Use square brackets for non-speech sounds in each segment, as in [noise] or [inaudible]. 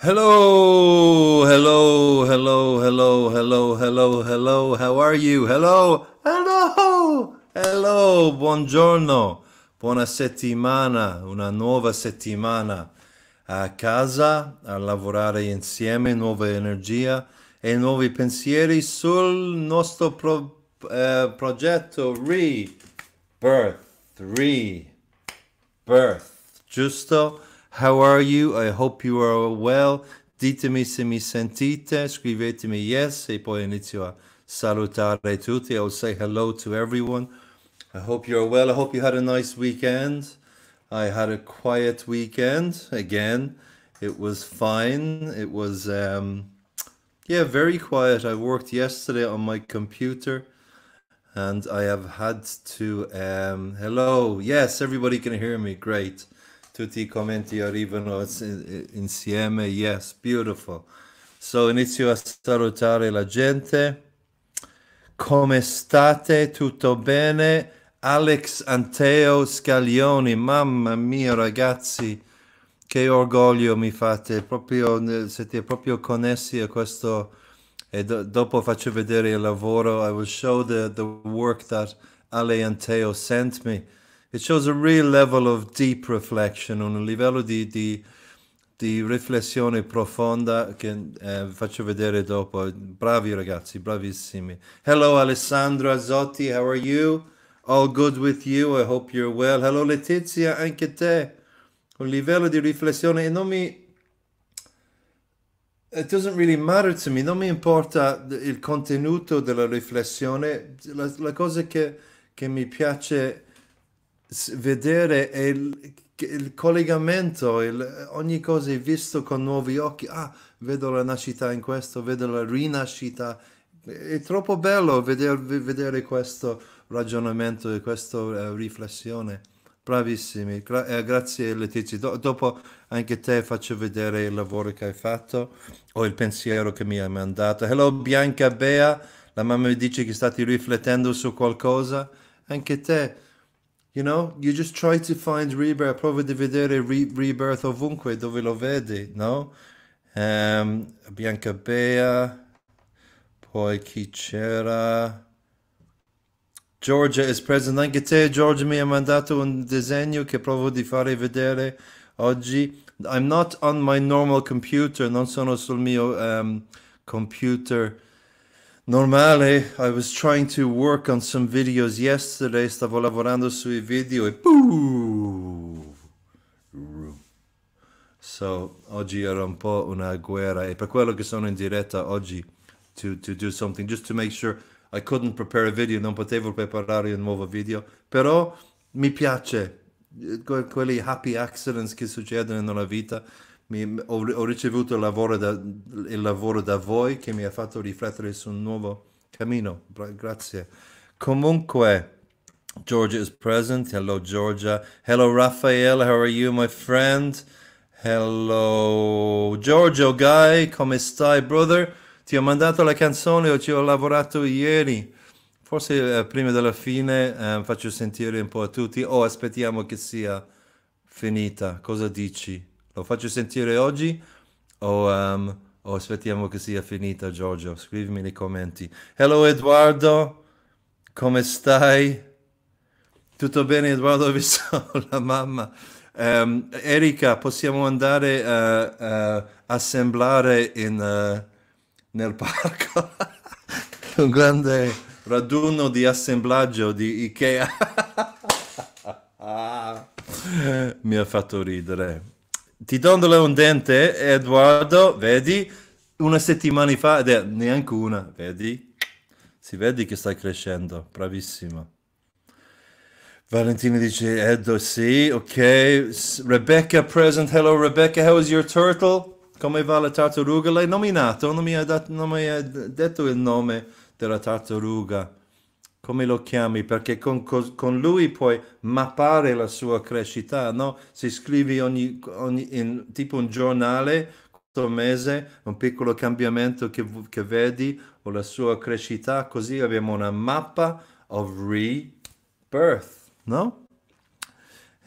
Hello, hello, hello, hello, hello, hello, hello, how are you? Hello, hello, hello, buongiorno, buona settimana, una nuova settimana a casa, a lavorare insieme, nuova energia e nuovi pensieri sul nostro pro, eh, progetto Rebirth, Rebirth, giusto? How are you? I hope you are well. Ditemi se mi sentite, scrivetemi yes, e poi inizio a salutare tutti. I'll say hello to everyone. I hope you're well. I hope you had a nice weekend. I had a quiet weekend. Again, it was fine. It was, um, yeah, very quiet. I worked yesterday on my computer and I have had to, um, hello. Yes, everybody can hear me. Great. tutti i commenti arrivano eh, insieme, yes, beautiful. So inizio a salutare la gente. Come state? Tutto bene? Alex Anteo Scaglioni, mamma mia ragazzi, che orgoglio mi fate, proprio, eh, siete proprio connessi a questo e do, dopo faccio vedere il lavoro, I will show the, the work that Ale Anteo sent me. It shows a real level of deep reflection, un livello di, di, di riflessione profonda che eh, vi faccio vedere dopo. Bravi ragazzi, bravissimi. Hello Alessandro Azzotti, how are you? All good with you, I hope you're well. Hello Letizia, anche te. Un livello di riflessione e non mi It doesn't really matter to me, non mi importa il contenuto della riflessione, la, la cosa che, che, mi piace vedere il, il collegamento, il, ogni cosa è visto con nuovi occhi. Ah, vedo la nascita in questo, vedo la rinascita. È troppo bello vedere, vedere questo ragionamento e questa uh, riflessione. Bravissimi, Gra- eh, grazie Letizia. Do- dopo anche te faccio vedere il lavoro che hai fatto o il pensiero che mi hai mandato. Hello Bianca Bea, la mamma mi dice che stai riflettendo su qualcosa. Anche te. You know, you just try to find rebirth, prova di vedere re- rebirth ovunque dove lo vedi, no? Um, Bianca Bea, poi chi c'era? Georgia is present. Anche te, Georgia, mi ha mandato un disegno che provo di fare vedere oggi. I'm not on my normal computer, non sono sul mio um, computer normale. I was trying to work on some videos yesterday, stavo lavorando sui video e boom. So, oggi era un po' una guerra e per quello che sono in diretta oggi to, to do something just to make sure I couldn't prepare a video, non potevo preparare un nuovo video, però mi piace eh, que- quelli happy accidents che succedono nella vita mi, ho, ho, ricevuto il lavoro, da, il lavoro, da, voi che mi ha fatto riflettere su un nuovo cammino. grazie. Comunque, Georgia is present. Hello, Georgia. Hello, Raphael. How are you, my friend? Hello, Giorgio Guy. Come stai, brother? Ti ho mandato la canzone, ci ho lavorato ieri. Forse eh, prima della fine eh, faccio sentire un po' a tutti o oh, aspettiamo che sia finita. Cosa dici? lo faccio sentire oggi o, um, o aspettiamo che sia finita Giorgio? Scrivimi nei commenti. Hello Edoardo, come stai? Tutto bene Edoardo, ho [laughs] visto la mamma. Um, Erika, possiamo andare a uh, uh, assemblare in, uh, nel parco? [laughs] Un grande raduno di assemblaggio di Ikea. [laughs] Mi ha fatto ridere ti dondola un dente, Edoardo, vedi? Una settimana fa, ed è neanche una, vedi? Si vedi che stai crescendo, bravissimo. Valentina dice, Edo, sì, ok. Rebecca present, hello Rebecca, how is your turtle? Come va la tartaruga? L'hai nominato, non mi, hai dat- non mi hai detto il nome della tartaruga come lo chiami, perché con, con, lui puoi mappare la sua crescita, no? Se scrivi ogni, ogni in, tipo un giornale, questo mese, un piccolo cambiamento che, che vedi o la sua crescita, così abbiamo una mappa of rebirth, no?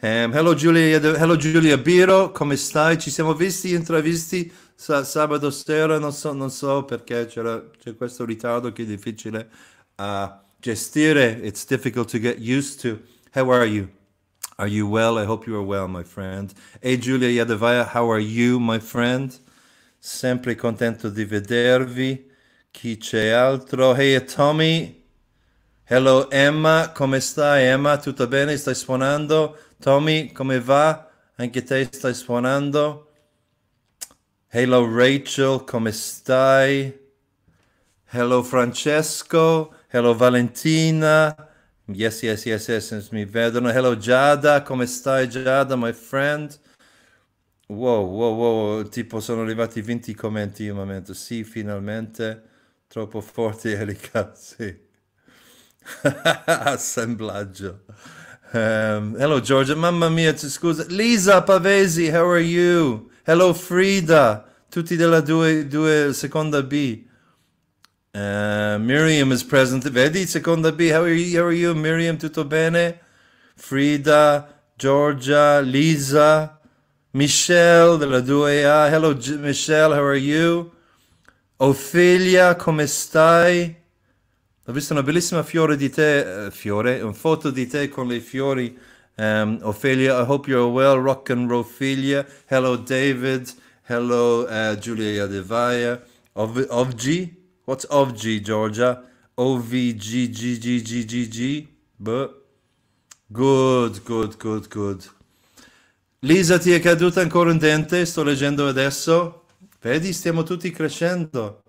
Um, hello, Giulia, hello Giulia Biro, come stai? Ci siamo visti, intravisti sa- sabato sera, non so, non so perché c'è questo ritardo che è difficile a... Uh, Gestire, it's difficult to get used to. How are you? Are you well? I hope you are well, my friend. Hey, Julia, Yadavaya, how are you, my friend? Sempre contento di vedervi. Chi c'è altro? Hey, Tommy. Hello, Emma. Come stai, Emma? Tutto bene? Stai suonando? Tommy, come va? Anche te stai suonando? Hello, Rachel. Come stai? Hello, Francesco. Hello Valentina. Yes, yes, yes, yes, mi vedono. Hello Giada, come stai Giada, my friend? Wow, wow, wow, tipo sono arrivati 20 commenti in un momento. Sì, finalmente. Troppo forte [laughs] Erika, sì. [laughs] Assemblaggio. Um, hello Giorgia, mamma mia, scusa. Lisa Pavesi, how are you? Hello Frida, tutti della 2 seconda B. Uh, Miriam is present. Vedi, seconda B, how are you? How are you? Miriam, tutto bene? Frida, Georgia, Lisa, Michelle della 2A. Hello, G Michelle, how are you? Ophelia, come stai? Ho visto una bellissima fiore di te, uh, fiore, un foto di te con le fiori. Um, Ophelia, I hope you're well. Rock and Ophelia. Hello, David. Hello, uh, Giulia Yadevaya. Of, of G. What's OVG, Georgia? OVGGGGGG. Good, good, good, good. Lisa, ti è caduta ancora un dente? Sto leggendo adesso. Vedi, stiamo tutti crescendo.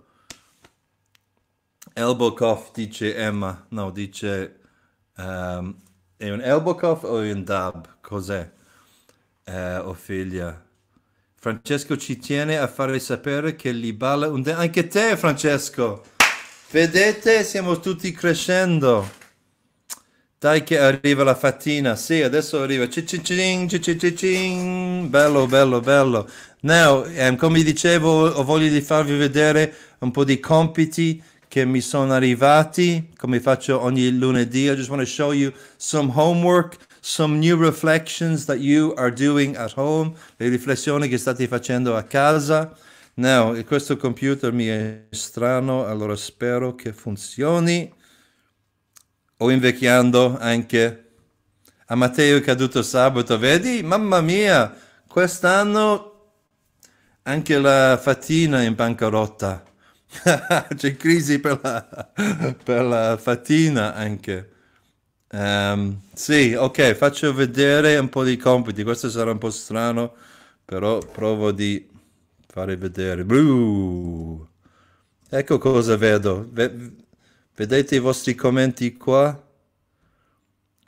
Elbow cough, dice Emma. No, dice... Um, è un elbow cough o è un dab? Cos'è? Eh, o oh, figlia. Francesco ci tiene a fare sapere che li balla un de- Anche te, Francesco! Vedete, siamo tutti crescendo. Dai che arriva la fattina. Sì, adesso arriva. Bello, bello, bello. Now, um, come dicevo, ho voglia di farvi vedere un po' di compiti che mi sono arrivati, come faccio ogni lunedì. I just want to show you some homework some new reflections that you are doing at home, le riflessioni che state facendo a casa. Now, questo computer mi è strano, allora spero che funzioni. O invecchiando anche. A Matteo è caduto sabato, vedi? Mamma mia, quest'anno anche la fatina è in bancarotta. [laughs] C'è crisi per la, per la fatina anche. Um, sì, ok, faccio vedere un po' di compiti. Questo sarà un po' strano, però provo di fare vedere. Blu! Ecco cosa vedo. Ve vedete i vostri commenti qua?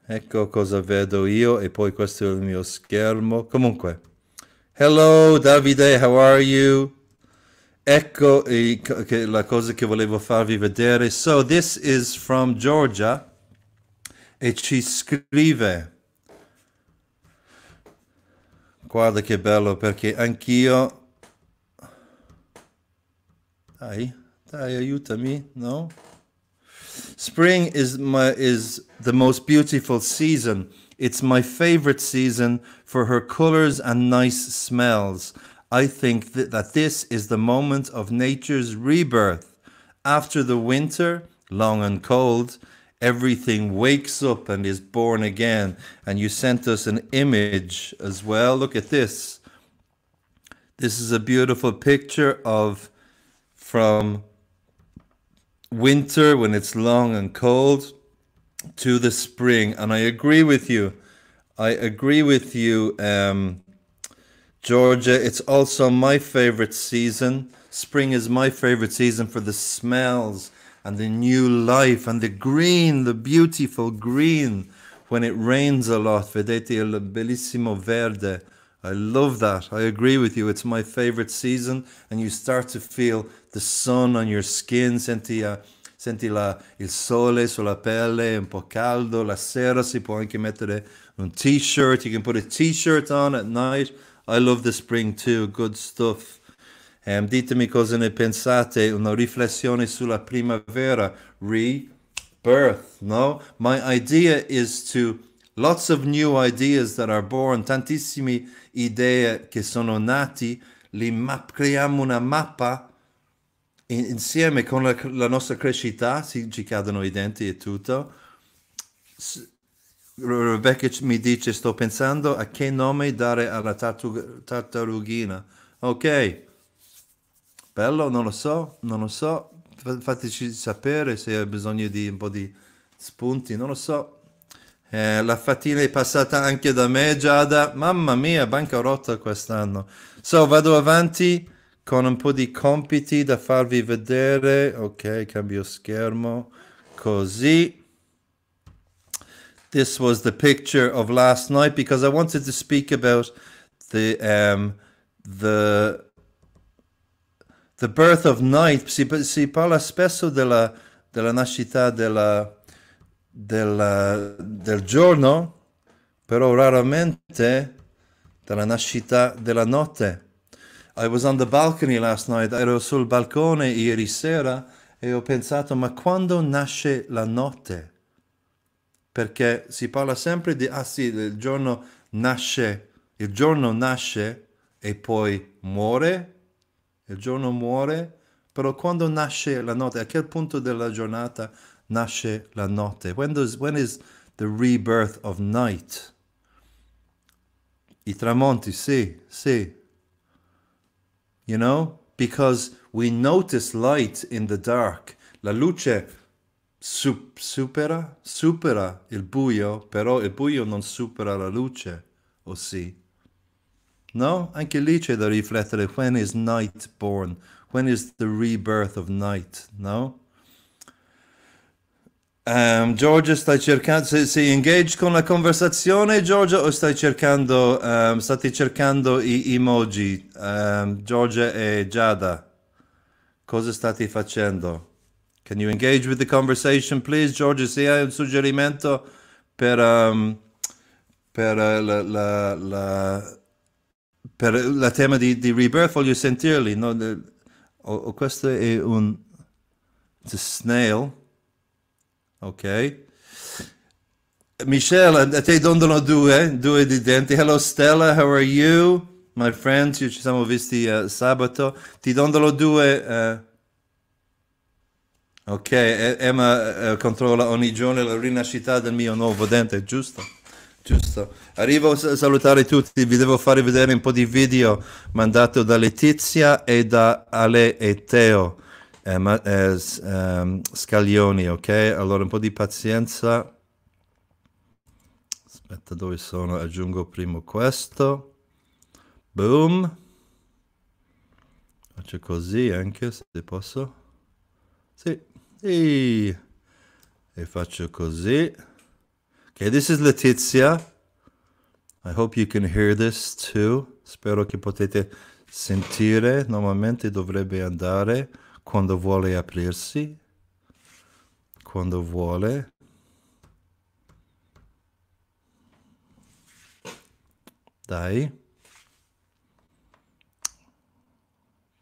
Ecco cosa vedo io e poi questo è il mio schermo. Comunque, hello Davide, how are you? Ecco la cosa che volevo farvi vedere. So, this is from Georgia. e ci scrive guarda che bello perché anch'io dai dai aiutami no spring is my is the most beautiful season it's my favorite season for her colors and nice smells i think that, that this is the moment of nature's rebirth after the winter long and cold everything wakes up and is born again. And you sent us an image as well. Look at this. This is a beautiful picture of from winter when it's long and cold to the spring. And I agree with you. I agree with you, um, Georgia. It's also my favorite season. Spring is my favorite season for the smells and the new life and the green, the beautiful green when it rains a lot. Vedete il bellissimo verde. I love that. I agree with you. It's my favorite season, and you start to feel the sun on your skin. Senti, uh, senti la, il sole sulla pelle, un po' caldo. La sera si può anche mettere un t-shirt. You can put a t-shirt on at night. I love the spring too. Good stuff. Eh, ditemi cosa ne pensate, una riflessione sulla primavera, rebirth, no? My idea is to lots of new ideas that are born, tantissime idee che sono nati, li map- creiamo una mappa in- insieme con la, la nostra crescita, si, ci cadono i denti e tutto. S- Rebecca mi dice sto pensando a che nome dare alla tartug- tartarughina. Ok. Bello, non lo so, non lo so. Fateci sapere se hai bisogno di un po' di spunti, non lo so. Eh, la fatina è passata anche da me, Giada. Mamma mia, bancarotta quest'anno. So, vado avanti con un po' di compiti da farvi vedere. Ok, cambio schermo. Così. This was the picture of last night because I wanted to speak about the um, the The Birth of Night, si, si parla spesso della, della nascita della, della, del giorno, però raramente della nascita della notte. I was on the balcony last night, ero sul balcone ieri sera e ho pensato, ma quando nasce la notte? Perché si parla sempre di, ah sì, il giorno nasce, il giorno nasce e poi muore il giorno muore, però quando nasce la notte, a che punto della giornata nasce la notte? When, does, when is the rebirth of night? I tramonti, sì, sì. You know? Because we notice light in the dark. La luce su- supera, supera il buio, però il buio non supera la luce, o sì? No? Anche lì c'è da riflettere. When is night born? When is the rebirth of night? No? Um, ehm, Giorgia, stai cercando, sei, sei engaged con la conversazione, Giorgio, o stai cercando, um, ehm, state cercando i emoji? Um, ehm, Giorgia e Giada, cosa state facendo? Can you engage with the conversation, please? Giorgio? se hai un suggerimento per, per uh, la, la, la per il tema di, di, Rebirth voglio sentirli, no? oh, oh, questo è un The Snail, ok? Michelle, a te dondono due, due di denti. Hello Stella, how are you? My friends, ci siamo visti uh, sabato. Ti dondono due... Uh, Ok, Emma eh, controlla ogni giorno la rinascita del mio nuovo dente, giusto? Giusto, arrivo a salutare tutti, vi devo fare vedere un po' di video mandato da Letizia e da Ale e Teo eh, ma, eh, eh, Scaglioni, ok? Allora un po' di pazienza. Aspetta dove sono, aggiungo prima questo. Boom. Faccio così anche se posso. sì. E faccio così. Okay, this is Letizia. I hope you can hear this too. Spero che potete sentire. Normalmente dovrebbe andare quando vuole aprirsi. Quando vuole. Dai.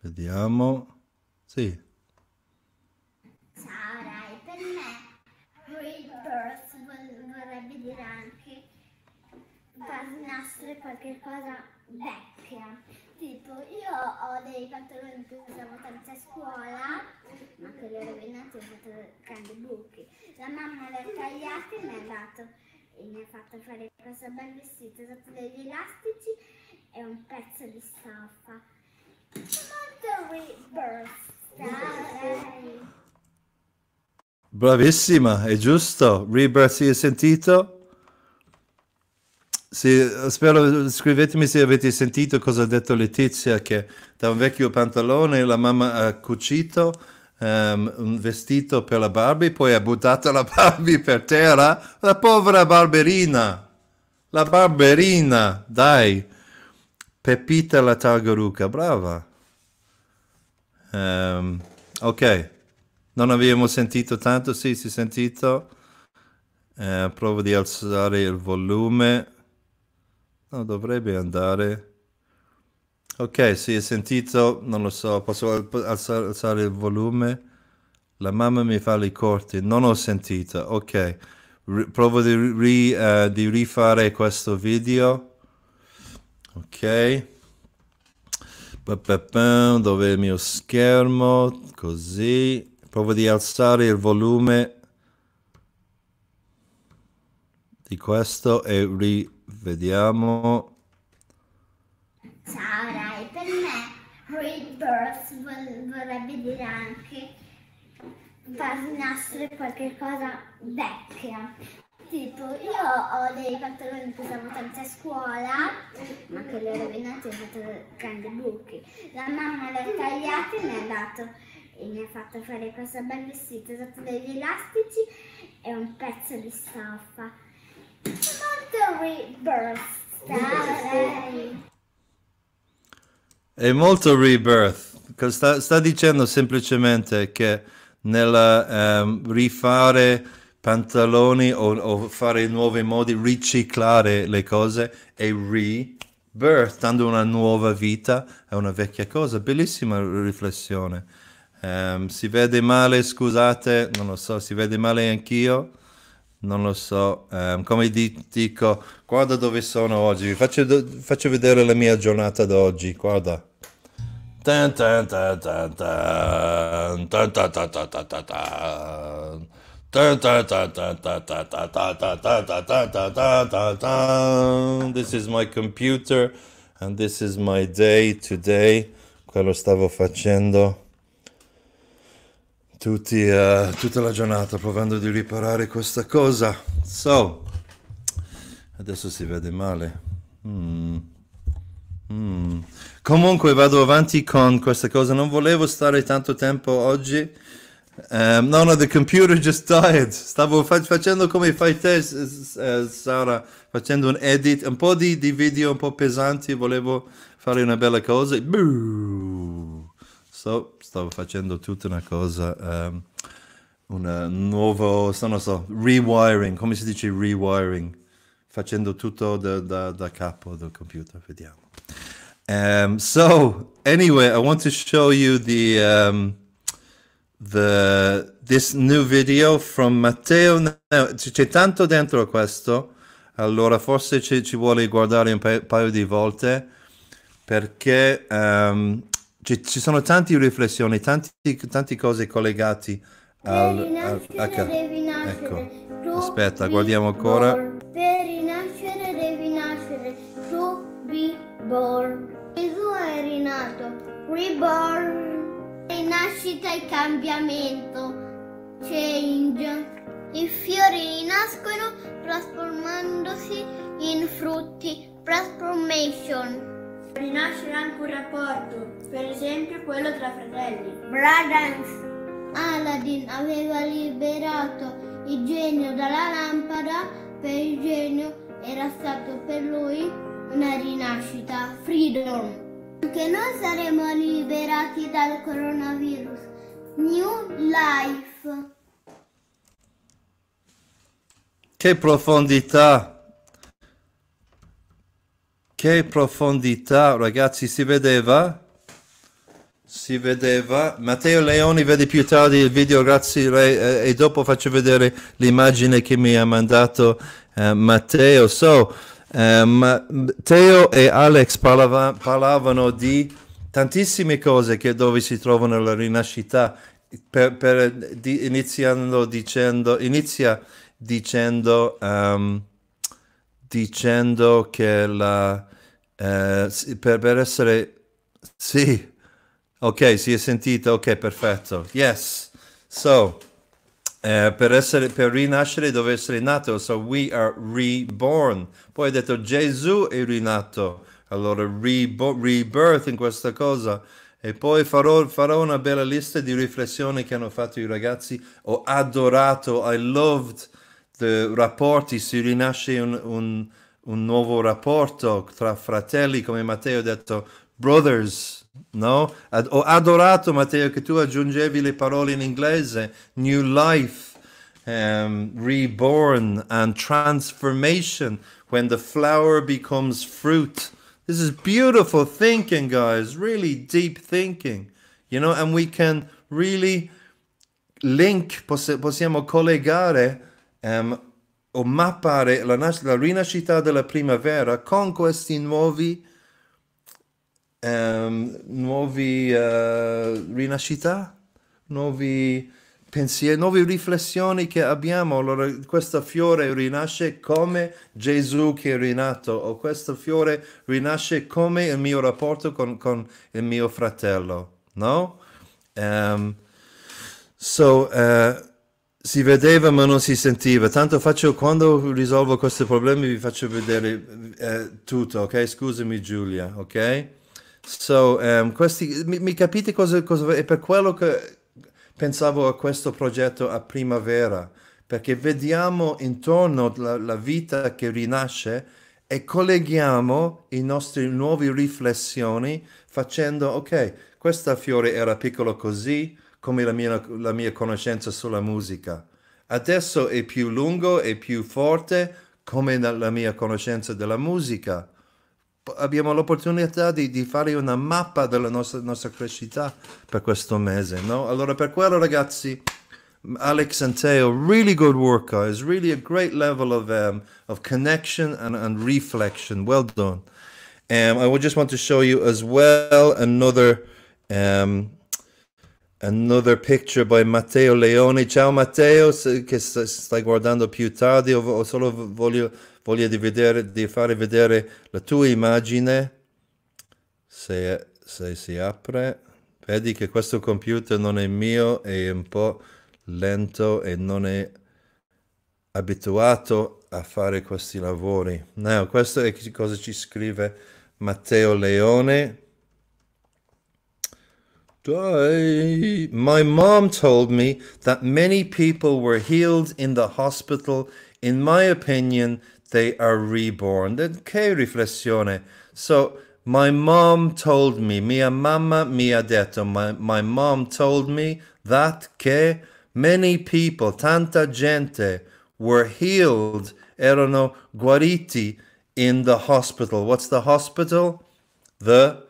Vediamo. Sì, sempre qualche cosa vecchia. Tipo, io ho dei pantaloni che usavo tanto a scuola, ma che li ho rovinati e ho fatto grandi buchi. La mamma li ha tagliati e mi ha dato e mi ha fatto fare questo bel vestito sotto degli elastici e un pezzo di stoffa. Molto rebirth. Bravissima, è giusto. Rebirth si è sentito? Sì, spero scrivetemi se avete sentito cosa ha detto Letizia, che da un vecchio pantalone la mamma ha cucito um, un vestito per la Barbie, poi ha buttato la Barbie per terra. La povera barberina! La barberina! Dai! Pepita la tagaruca, brava! Um, ok, non abbiamo sentito tanto, sì, si è sentito. Uh, provo di alzare il volume. No, dovrebbe andare. Ok, si è sentito, non lo so, posso alzare, alzare il volume? La mamma mi fa le corti, non ho sentito, ok. R provo di, ri uh, di rifare questo video. Ok. Dove è il mio schermo? Così. Provo di alzare il volume di questo e ri Vediamo. Ciao Rai, per me Rebirth vor- vorrebbe dire anche far nascere qualche cosa vecchia. Tipo, io ho dei pantaloni che usavo tanto a scuola, ma che li ho rovinati e ho fatto grandi buchi. La mamma li ha tagliati e mi ha dato e mi ha fatto fare questo bel vestito sotto degli elastici e un pezzo di stoffa. È molto rebirth, sta, sta dicendo semplicemente che nel um, rifare pantaloni o, o, fare nuovi modi, riciclare le cose e rebirth, dando una nuova vita a una vecchia cosa. Bellissima riflessione. Um, si vede male, scusate, non lo so, si vede male anch'io non lo so, um, come dico, guarda dove sono oggi, vi faccio, do- faccio vedere la mia giornata d'oggi, guarda. This is my computer and this is my day today. Quello stavo facendo tutti, uh, tutta la giornata provando di riparare questa cosa. So, adesso si vede male. Mm. Mm. Comunque vado avanti con questa cosa. Non volevo stare tanto tempo oggi. Um, no, no, the computer just died. Stavo fa- facendo come fai te, eh, Sara, facendo un edit, un po' di, di, video un po' pesanti. Volevo fare una bella cosa. Boo! So, stavo facendo tutta una cosa, um, un eh, nuovo, non so, rewiring, come si dice rewiring? Facendo tutto da, da, da capo del computer, vediamo. Um, so anyway, I want to show you the um, the this new video from Matteo. c'è tanto dentro questo, allora forse ci, ci vuole guardare un paio, paio di volte perché um, ci, ci sono tante riflessioni, tante, tante cose collegate al, al, al Ecco, aspetta, guardiamo ancora. Per rinascere devi nascere, to be born. Gesù è rinato, reborn. Rinascita e cambiamento, change. I fiori rinascono trasformandosi in frutti, transformation. Rinascere anche un rapporto per esempio quello tra fratelli. Bradance. Aladdin aveva liberato il genio dalla lampada, per il genio era stato per lui una rinascita, freedom. Anche noi saremo liberati dal coronavirus. New life. Che profondità! Che profondità, ragazzi, si vedeva? si vedeva. Matteo Leoni vedi più tardi il video, grazie Re, eh, e dopo faccio vedere l'immagine che mi ha mandato eh, Matteo. So, eh, Matteo e Alex parlava, parlavano di tantissime cose che dove si trovano la rinascita, per, per, di, iniziando dicendo, inizia dicendo, um, dicendo che la, eh, per, per essere... Sì, Ok, si è sentito, ok, perfetto. Yes. So, eh, per, essere, per rinascere dove essere nato, so we are reborn. Poi hai detto Gesù è rinato, allora rebo- rebirth in questa cosa. E poi farò, farò, una bella lista di riflessioni che hanno fatto i ragazzi. Ho adorato, I loved the rapporti, si rinasce un, un, un nuovo rapporto tra fratelli, come Matteo ha detto, brothers no? Ad, ho adorato Matteo che tu aggiungevi le parole in inglese, new life, um, reborn and transformation when the flower becomes fruit. This is beautiful thinking, guys, really deep thinking, you know, and we can really link, poss possiamo collegare um, o mappare la, la rinascita della primavera con questi nuovi um, nuovi uh, rinascita, nuovi pensieri, nuove riflessioni che abbiamo. Allora, questo fiore rinasce come Gesù che è rinato, o questo fiore rinasce come il mio rapporto con, con il mio fratello, no? Um, so, uh, si vedeva ma non si sentiva. Tanto faccio quando risolvo questi problemi vi faccio vedere eh, tutto, ok? Scusami Giulia, ok? So, um, questi, mi, mi, capite cosa, cosa... È per quello che pensavo a questo progetto a primavera, perché vediamo intorno la, la vita che rinasce e colleghiamo i nostri nuovi riflessioni facendo, ok, questa fiore era piccola così, come la mia, la mia conoscenza sulla musica. Adesso è più lungo e più forte come la mia conoscenza della musica abbiamo l'opportunità di, di, fare una mappa della nostra, nostra crescita per questo mese, no? Allora per quello ragazzi, Alex and Teo, really good work guys, really a great level of, um, of connection and, and reflection, well done. Um, I would just want to show you as well another... Um, Another picture by Matteo Leone. Ciao Matteo, che stai guardando più tardi, ho solo voglio, voglio di, vedere, di fare vedere la tua immagine. Se, se si apre, vedi che questo computer non è mio, è un po' lento e non è abituato a fare questi lavori. No, questo è cosa ci scrive Matteo Leone die. My mom told me that many people were healed in the hospital. In my opinion, they are reborn. Che riflessione. So, my mom told me, mia mamma mi ha detto, my, my mom told me that che many people, tanta gente, were healed, erano guariti in the hospital. What's the hospital? The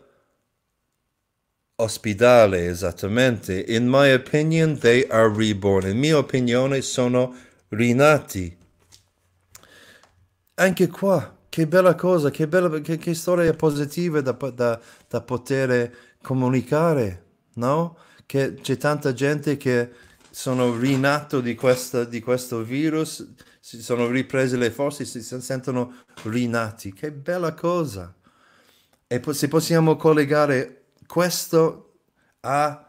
ospedale esattamente. In my opinion, they are reborn. In mia opinione, sono rinati. Anche qua, che bella cosa, che, bella, che, che storia positiva da, da, da poter comunicare, no? Che c'è tanta gente che sono rinato di, questa, di questo virus, si sono riprese le forze, si sentono rinati. Che bella cosa! E se possiamo collegare questo ha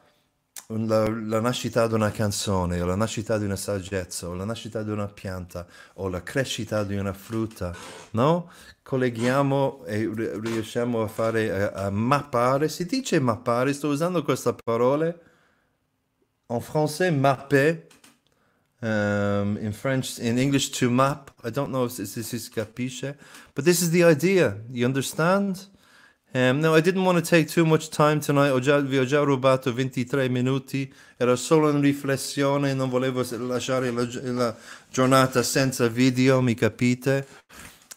la, la, nascita di una canzone, o la nascita di una saggezza, o la nascita di una pianta, o la crescita di una frutta, no? Colleghiamo e riusciamo a fare, a, a mappare, si dice mappare, sto usando questa parola, in francese mapper, um, in French, in English to map, I don't know se si capisce, but this is the idea, you understand? Um, no, I didn't want to take too much time tonight, ho già, vi ho già rubato 23 minuti, era solo in riflessione, non volevo lasciare la, la giornata senza video, mi capite?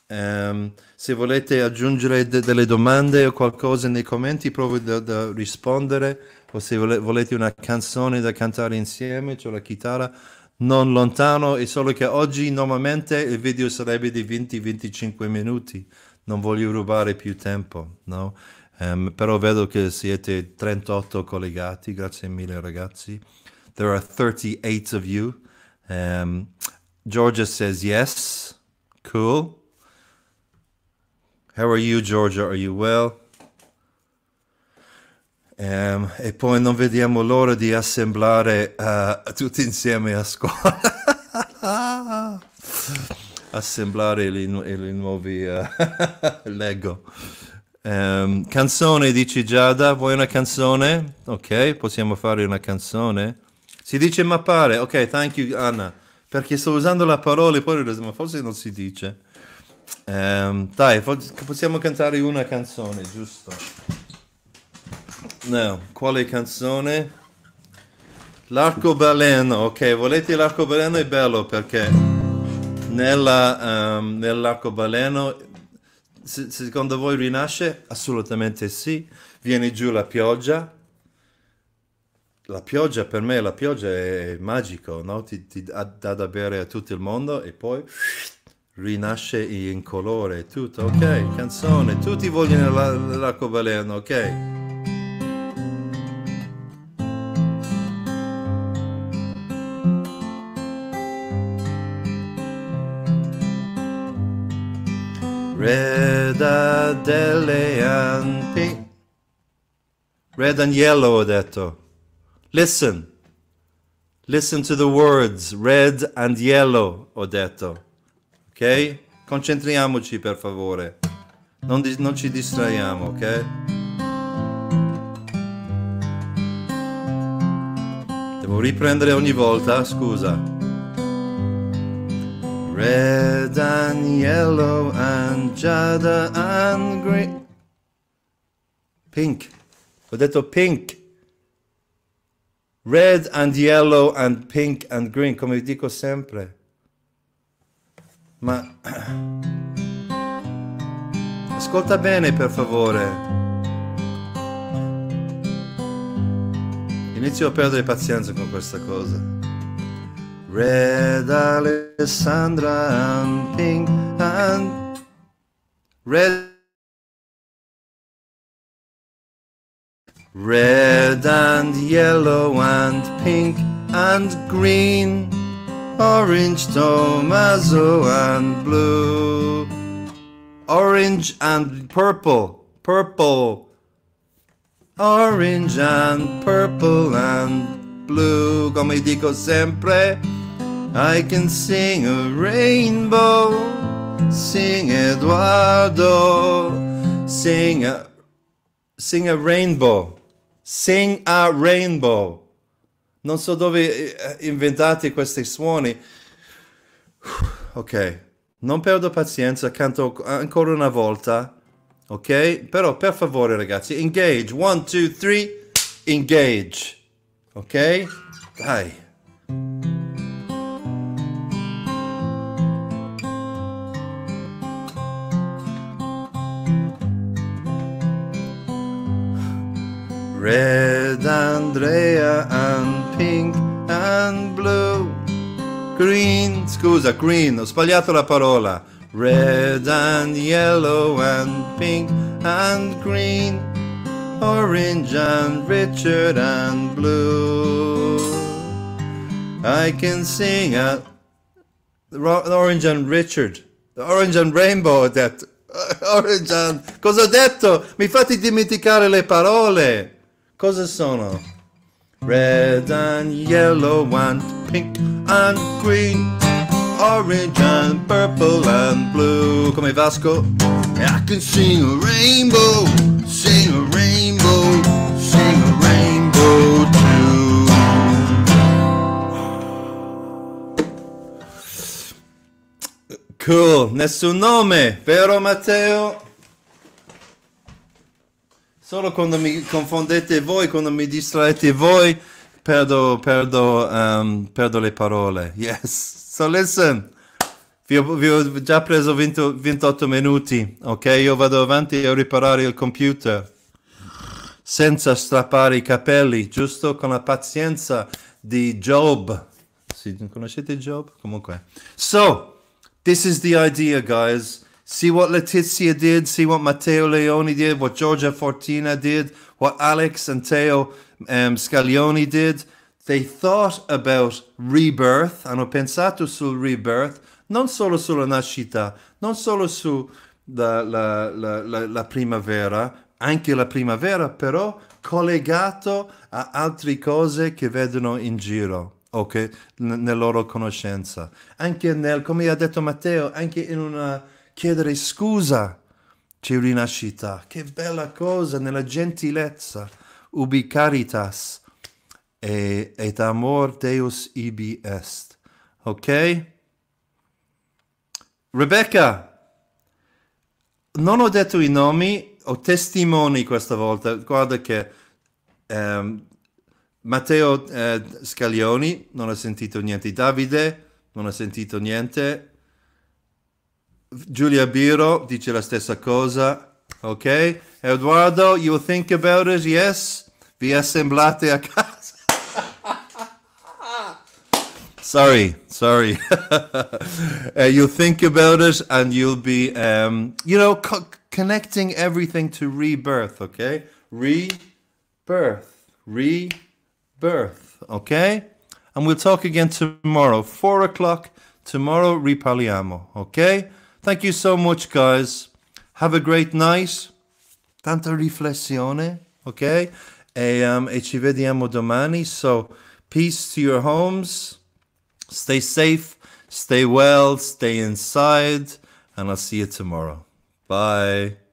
Um, se volete aggiungere de delle domande o qualcosa nei commenti, provo da, rispondere, o se vole volete una canzone da cantare insieme, c'ho la chitarra, non lontano, è solo che oggi normalmente il video sarebbe di 20-25 minuti non voglio rubare più tempo, no? Um, però vedo che siete 38 collegati, grazie mille ragazzi. There are 38 of you. Um, ehm, Georgia says yes. Cool. How are you, Georgia? Are you well? Um, e poi non vediamo l'ora di assemblare uh, tutti insieme a scuola. [laughs] assemblare le, le nuove uh, [laughs] Lego. Um, canzone, dici Giada, vuoi una canzone? Ok, possiamo fare una canzone. Si dice ma pare, ok, thank you Anna, perché sto usando la parola e poi ma forse non si dice. Um, dai, possiamo cantare una canzone, giusto? No, quale canzone? L'arcobaleno, ok, volete l'arcobaleno è bello perché nella, um, nell'arcobaleno se, secondo voi rinasce? Assolutamente sì. Viene giù la pioggia. La pioggia per me, la pioggia è magico, no? ti, ti dà da bere a tutto il mondo e poi rinasce in colore tutto, ok? Canzone, tutti vogliono l'arcobaleno, ok? da delle anpi. Red and yellow ho detto. Listen. Listen to the words red and yellow ho detto. Ok? Concentriamoci per favore. Non, di- non ci distraiamo, ok? Devo riprendere ogni volta, scusa red and yellow and jada and green. Pink. Ho detto pink. Red and yellow and pink and green, come vi dico sempre. Ma [clears throat] ascolta bene per favore. Inizio a perdere pazienza con questa cosa. Red Alessandra and pink and red. Red and yellow and pink and green, orange tomazo and blue, orange and purple, purple, orange and purple and blue, come dico sempre. I can sing a rainbow, sing Eduardo, sing a, sing a rainbow, sing a rainbow. Non so dove eh, inventate questi suoni. Ok, non perdo pazienza, canto ancora una volta. Ok? Però per favore ragazzi, engage. One, two, three, engage. Ok? Dai. Red Andrea and pink and blue. Green, scusa, green, ho sbagliato la parola. Red and yellow and pink and green. Orange and Richard and blue. I can sing at uh, Orange and Richard. Orange and Rainbow ho detto. [laughs] Orange and... Cosa ho detto? Mi fate dimenticare le parole. Cosa sono? Red and yellow and pink and green Orange and purple and blue Come Vasco I can sing a rainbow Sing a rainbow Sing a rainbow too Cool, nessun nome, vero Matteo? Solo quando mi confondete voi, quando mi distraete voi, perdo, perdo, um, perdo le parole. Yes. So listen, vi ho, vi ho già preso 20, 28 minuti, ok? Io vado avanti a riparare il computer senza strappare i capelli, giusto con la pazienza di Job. Sì, conoscete Job? Comunque. So, this is the idea, guys. See what Letizia did, see what Matteo Leone did, what Giorgia Fortina did, what Alex and Teo um, Scaglioni did. They thought about rebirth, hanno pensato sul rebirth, non solo sulla nascita, non solo sulla la, la, la, la primavera, anche la primavera, però collegato a altre cose che vedono in giro, ok? nella loro conoscenza. Anche nel, come ha detto Matteo, anche in una chiedere scusa, c'è rinascita. Che bella cosa nella gentilezza, ubi caritas, e, et amor Deus ibi est. Ok? Rebecca, non ho detto i nomi, ho testimoni questa volta. Guarda che um, Matteo eh, Scaglioni non ha sentito niente, Davide non ha sentito niente, Giulia Biro dice la stessa cosa. Ok? Eduardo, you think about it, yes? Vi assemblate a casa. [laughs] sorry, sorry. [laughs] uh, you think about it and you'll be, um, you know, co connecting everything to rebirth, okay? Rebirth, rebirth, okay? And we'll talk again tomorrow, four o'clock. Tomorrow, riparliamo, okay? Thank you so much, guys. Have a great night. Tanta riflessione, ok? E, um, e ci vediamo domani. So, peace to your homes. Stay safe, stay well, stay inside, and I'll see you tomorrow. Bye.